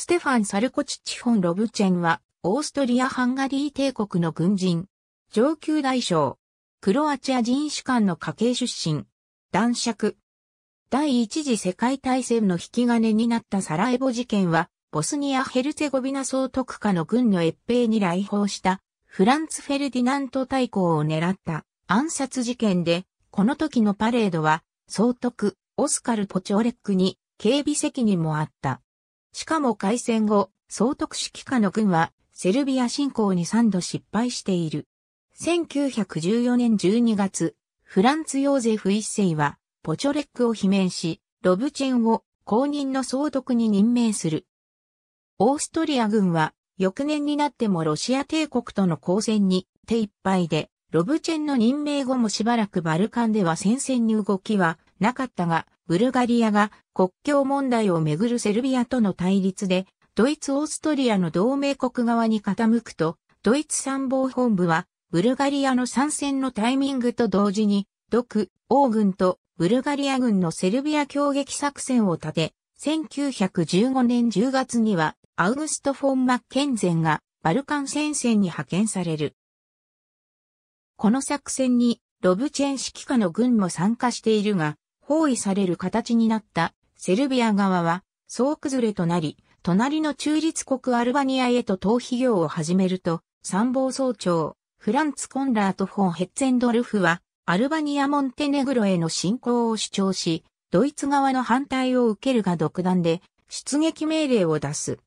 ステファン・サルコチッチ・フォン・ロブチェンは、オーストリア・ハンガリー帝国の軍人、上級大将、クロアチア人主官の家系出身、男爵。第一次世界大戦の引き金になったサラエボ事件は、ボスニア・ヘルツェゴビナ総督下の軍の越兵に来訪したフランツ・フェルディナント大公を狙った暗殺事件で、この時のパレードは総督オスカル・ポチョレックに警備責任もあった。しかも開戦後、総督指揮下の軍は、セルビア侵攻に3度失敗している。1914年12月、フランツ・ヨーゼフ一世は、ポチョレックを罷免し、ロブチェンを公認の総督に任命する。オーストリア軍は、翌年になってもロシア帝国との交戦に手一杯で、ロブチェンの任命後もしばらくバルカンでは戦線に動きはなかったが、ブルガリアが国境問題をめぐるセルビアとの対立で、ドイツ・オーストリアの同盟国側に傾くと、ドイツ参謀本部は、ブルガリアの参戦のタイミングと同時に、独、王軍とブルガリア軍のセルビア攻撃作戦を立て、1915年10月には、アウグスト・フォン・マッケンゼンがバルカン戦線に派遣される。この作戦に、ロブチェン指揮下の軍も参加しているが、包囲される形になったセルビア側は総崩れとなり、隣の中立国アルバニアへと逃避業を始めると、参謀総長、フランツ・コンラート・フォン・ヘッツェンドルフは、アルバニア・モンテネグロへの侵攻を主張し、ドイツ側の反対を受けるが独断で、出撃命令を出す。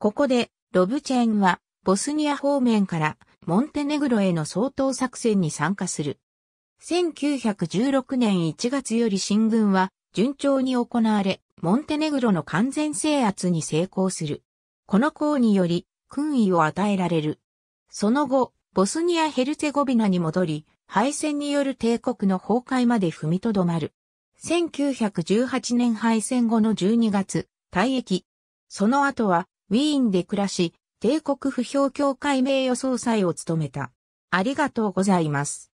ここで、ロブチェンは、ボスニア方面から、モンテネグロへの総統作戦に参加する。1916年1月より進軍は順調に行われ、モンテネグロの完全制圧に成功する。この功により、勲位を与えられる。その後、ボスニア・ヘルツェゴビナに戻り、敗戦による帝国の崩壊まで踏みとどまる。1918年敗戦後の12月、退役。その後は、ウィーンで暮らし、帝国不評協会名誉総裁を務めた。ありがとうございます。